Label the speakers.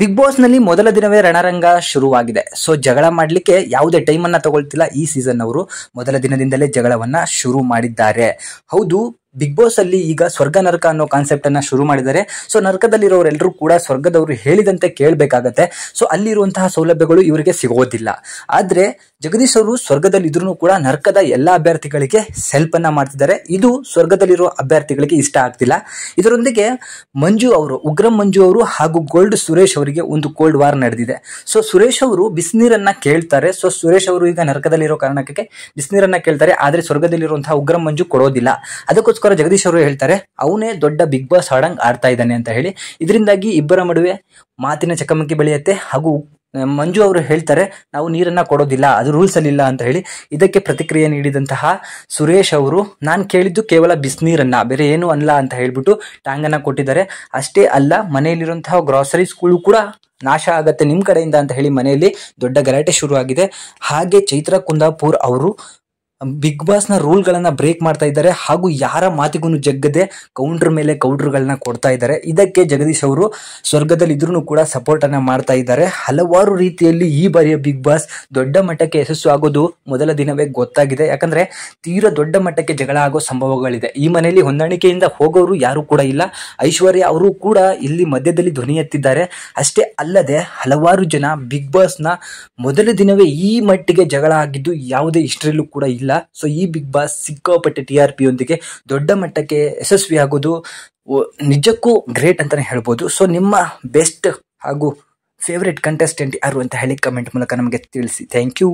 Speaker 1: big ನಲ್ಲಿ ಮೊದಲ ದಿನವೇ ರಣರಂಗ ಶುರುವಾಗಿದೆ ಸೊ ಜಗಳ ಮಾಡಲಿಕ್ಕೆ ಯಾವುದೇ ಟೈಮನ್ನ ತಗೊಳ್ತಿಲ್ಲ ಈ ಸೀಸನ್ ಅವರು ಮೊದಲ ದಿನದಿಂದಲೇ ಜಗಳವನ್ನ ಶುರು ಮಾಡಿದ್ದಾರೆ ಹೌದು ಬಿಗ್ ಬಾಸ್ ಅಲ್ಲಿ ಈಗ ಸ್ವರ್ಗ ನರಕ ಅನ್ನೋ ಕಾನ್ಸೆಪ್ಟ್ ಅನ್ನ ಶುರು ಮಾಡಿದ್ದಾರೆ ಸೊ ನರಕದಲ್ಲಿರೋರೆಲ್ಲರೂ ಕೂಡ ಸ್ವರ್ಗದವರು ಹೇಳಿದಂತೆ ಕೇಳಬೇಕಾಗತ್ತೆ ಸೊ ಅಲ್ಲಿರುವಂತಹ ಸೌಲಭ್ಯಗಳು ಇವರಿಗೆ ಸಿಗೋದಿಲ್ಲ ಆದ್ರೆ ಜಗದೀಶ್ ಅವರು ಸ್ವರ್ಗದಲ್ಲಿ ಇದ್ರೂ ಕೂಡ ನರಕದ ಎಲ್ಲ ಅಭ್ಯರ್ಥಿಗಳಿಗೆ ಸೆಲ್ಪ್ ಅನ್ನ ಮಾಡ್ತಿದ್ದಾರೆ ಇದು ಸ್ವರ್ಗದಲ್ಲಿರುವ ಅಭ್ಯರ್ಥಿಗಳಿಗೆ ಇಷ್ಟ ಆಗ್ತಿಲ್ಲ ಇದರೊಂದಿಗೆ ಮಂಜು ಅವರು ಉಗ್ರಂ ಮಂಜು ಅವರು ಹಾಗೂ ಗೋಲ್ಡ್ ಸುರೇಶ್ ಅವರಿಗೆ ಒಂದು ಕೋಲ್ಡ್ ವಾರ್ ನಡೆದಿದೆ ಸೊ ಸುರೇಶ್ ಅವರು ಬಿಸಿನೀರನ್ನ ಕೇಳ್ತಾರೆ ಸೊ ಸುರೇಶ್ ಅವರು ಈಗ ನರಕದಲ್ಲಿರೋ ಕಾರಣಕ್ಕೆ ಬಿಸಿನೀರನ್ನ ಕೇಳ್ತಾರೆ ಆದ್ರೆ ಸ್ವರ್ಗದಲ್ಲಿರುವಂತಹ ಉಗ್ರಂ ಮಂಜು ಕೊಡೋದಿಲ್ಲ ಅದಕ್ಕೋಸ್ಕರ ಅದಕ್ಕೋಸ್ಕರ ಜಗದೀಶ್ ಅವರು ಹೇಳ್ತಾರೆ ಅವನೇ ದೊಡ್ಡ ಬಿಗ್ ಬಾಸ್ ಹಾಡಂಗ್ ಆಡ್ತಾ ಇದ್ದಾನೆ ಅಂತ ಹೇಳಿ ಇದರಿಂದಾಗಿ ಇಬ್ಬರ ಮಡುವೆ ಮಾತಿನ ಚಕಮಕಿ ಬೆಳೆಯುತ್ತೆ ಹಾಗೂ ಮಂಜು ಅವರು ಹೇಳ್ತಾರೆ ನಾವು ನೀರನ್ನ ಕೊಡೋದಿಲ್ಲ ಅದು ರೂಲ್ಸ್ ಅಲ್ಲಿಲ್ಲ ಅಂತ ಹೇಳಿ ಇದಕ್ಕೆ ಪ್ರತಿಕ್ರಿಯೆ ನೀಡಿದಂತಹ ಸುರೇಶ್ ಅವರು ನಾನು ಕೇಳಿದ್ದು ಕೇವಲ ಬಿಸಿನೀರನ್ನ ಬೇರೆ ಏನು ಅಲ್ಲ ಅಂತ ಹೇಳ್ಬಿಟ್ಟು ಅನ್ನ ಕೊಟ್ಟಿದ್ದಾರೆ ಅಷ್ಟೇ ಅಲ್ಲ ಮನೆಯಲ್ಲಿರುವಂತಹ ಗ್ರಾಸರೀಸ್ಗಳು ಕೂಡ ನಾಶ ಆಗತ್ತೆ ನಿಮ್ಮ ಕಡೆಯಿಂದ ಅಂತ ಹೇಳಿ ಮನೆಯಲ್ಲಿ ದೊಡ್ಡ ಗಲಾಟೆ ಶುರುವಾಗಿದೆ ಹಾಗೆ ಚೈತ್ರ ಕುಂದಾಪುರ್ ಅವರು ಬಿಗ್ ಬಾಸ್ನ ರೂಲ್ಗಳನ್ನು ಬ್ರೇಕ್ ಮಾಡ್ತಾ ಇದ್ದಾರೆ ಹಾಗೂ ಯಾರ ಮಾತಿಗೂ ಜಗ್ಗದೆ ಕೌಂಟ್ರ್ ಮೇಲೆ ಕೌಂಟ್ರ್ಗಳನ್ನ ಕೊಡ್ತಾ ಇದ್ದಾರೆ ಇದಕ್ಕೆ ಜಗದೀಶ್ ಅವರು ಸ್ವರ್ಗದಲ್ಲಿ ಇದ್ರು ಕೂಡ ಅನ್ನ ಮಾಡ್ತಾ ಇದ್ದಾರೆ ಹಲವಾರು ರೀತಿಯಲ್ಲಿ ಈ ಬಾರಿಯ ಬಿಗ್ ಬಾಸ್ ದೊಡ್ಡ ಮಟ್ಟಕ್ಕೆ ಯಶಸ್ಸು ಆಗೋದು ಮೊದಲ ದಿನವೇ ಗೊತ್ತಾಗಿದೆ ಯಾಕಂದ್ರೆ ತೀರಾ ದೊಡ್ಡ ಮಟ್ಟಕ್ಕೆ ಜಗಳ ಆಗೋ ಸಂಭವಗಳಿದೆ ಈ ಮನೆಯಲ್ಲಿ ಹೊಂದಾಣಿಕೆಯಿಂದ ಹೋಗೋರು ಯಾರು ಕೂಡ ಇಲ್ಲ ಐಶ್ವರ್ಯ ಅವರು ಕೂಡ ಇಲ್ಲಿ ಮಧ್ಯದಲ್ಲಿ ಧ್ವನಿ ಎತ್ತಿದ್ದಾರೆ ಅಷ್ಟೇ ಅಲ್ಲದೆ ಹಲವಾರು ಜನ ಬಿಗ್ ಬಾಸ್ನ ಮೊದಲ ದಿನವೇ ಈ ಮಟ್ಟಿಗೆ ಜಗಳ ಆಗಿದ್ದು ಯಾವುದೇ ಹಿಸ್ಟ್ರಿಯಲ್ಲೂ ಕೂಡ ಇಲ್ಲ ಇಲ್ಲ ಸೊ ಈ ಬಿಗ್ ಬಾಸ್ ಸಿಕ್ಕಾಪಟ್ಟೆ ಟಿ ಆರ್ ಪಿಯೊಂದಿಗೆ ದೊಡ್ಡ ಮಟ್ಟಕ್ಕೆ ಯಶಸ್ವಿ ಆಗೋದು ನಿಜಕ್ಕೂ ಗ್ರೇಟ್ ಅಂತಾನೆ ಹೇಳ್ಬೋದು ಸೊ ನಿಮ್ಮ ಬೆಸ್ಟ್ ಹಾಗೂ ಫೇವ್ರೆಟ್ ಕಂಟೆಸ್ಟೆಂಟ್ ಯಾರು ಅಂತ ಹೇಳಿ ಕಮೆಂಟ್ ಮೂಲಕ ನಮಗೆ ತಿಳಿಸಿ ಥ್ಯಾಂಕ್ ಯು